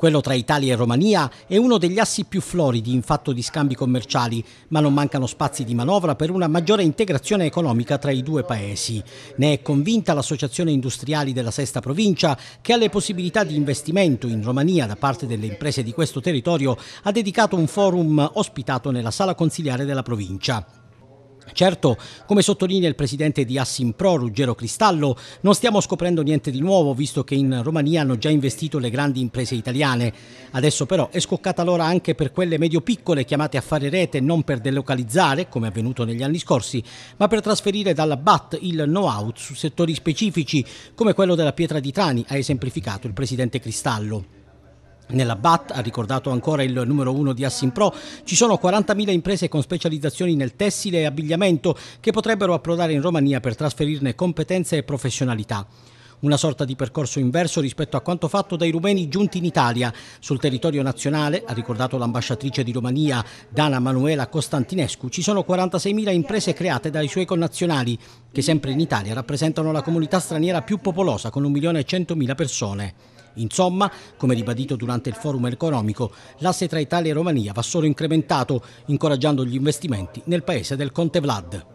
Quello tra Italia e Romania è uno degli assi più floridi in fatto di scambi commerciali, ma non mancano spazi di manovra per una maggiore integrazione economica tra i due paesi. Ne è convinta l'Associazione Industriali della Sesta Provincia, che alle possibilità di investimento in Romania da parte delle imprese di questo territorio ha dedicato un forum ospitato nella sala consigliare della provincia. Certo, come sottolinea il presidente di Assimpro, Ruggero Cristallo, non stiamo scoprendo niente di nuovo visto che in Romania hanno già investito le grandi imprese italiane. Adesso però è scoccata l'ora anche per quelle medio-piccole chiamate a fare rete non per delocalizzare, come avvenuto negli anni scorsi, ma per trasferire dalla BAT il know-how su settori specifici come quello della pietra di Trani, ha esemplificato il presidente Cristallo. Nella BAT, ha ricordato ancora il numero 1 di Assimpro, ci sono 40.000 imprese con specializzazioni nel tessile e abbigliamento che potrebbero approdare in Romania per trasferirne competenze e professionalità una sorta di percorso inverso rispetto a quanto fatto dai rumeni giunti in Italia. Sul territorio nazionale, ha ricordato l'ambasciatrice di Romania Dana Manuela Costantinescu, ci sono 46.000 imprese create dai suoi connazionali, che sempre in Italia rappresentano la comunità straniera più popolosa con 1.100.000 persone. Insomma, come ribadito durante il forum economico, l'asse tra Italia e Romania va solo incrementato, incoraggiando gli investimenti nel paese del Conte Vlad.